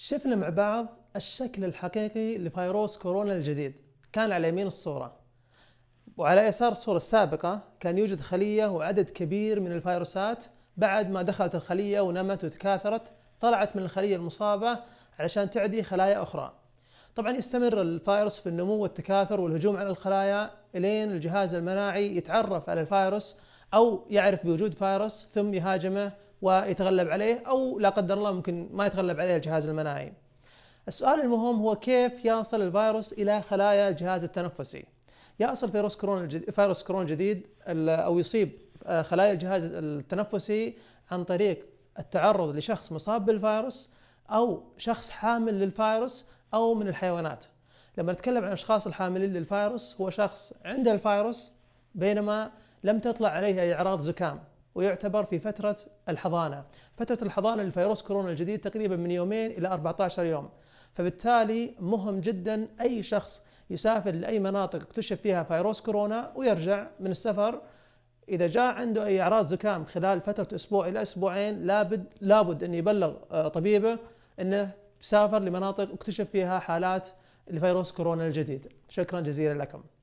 شفنا مع بعض الشكل الحقيقي لفيروس كورونا الجديد كان على يمين الصورة وعلى يسار الصورة السابقة كان يوجد خلية وعدد كبير من الفيروسات بعد ما دخلت الخلية ونمت وتكاثرت طلعت من الخلية المصابة علشان تعدي خلايا أخرى طبعا يستمر الفيروس في النمو والتكاثر والهجوم على الخلايا إلين الجهاز المناعي يتعرف على الفيروس أو يعرف بوجود فيروس ثم يهاجمه ويتغلب عليه او لا قدر الله ممكن ما يتغلب عليه الجهاز المناعي. السؤال المهم هو كيف يصل الفيروس الى خلايا الجهاز التنفسي؟ يصل فيروس كورونا الجديد فيروس كورونا الجديد او يصيب آه، خلايا الجهاز التنفسي عن طريق التعرض لشخص مصاب بالفيروس او شخص حامل للفيروس او من الحيوانات. لما نتكلم عن الاشخاص الحاملين للفيروس هو شخص عنده الفيروس بينما لم تطلع عليه اي اعراض زكام ويعتبر في فترة الحضانة فترة الحضانة لفيروس كورونا الجديد تقريبا من يومين إلى 14 يوم فبالتالي مهم جدا أي شخص يسافر لأي مناطق اكتشف فيها فيروس كورونا ويرجع من السفر إذا جاء عنده أي أعراض زكام خلال فترة أسبوع إلى أسبوعين لابد لابد أن يبلغ آه، طبيبه أنه سافر لمناطق اكتشف فيها حالات لفيروس كورونا الجديد شكرا جزيلا لكم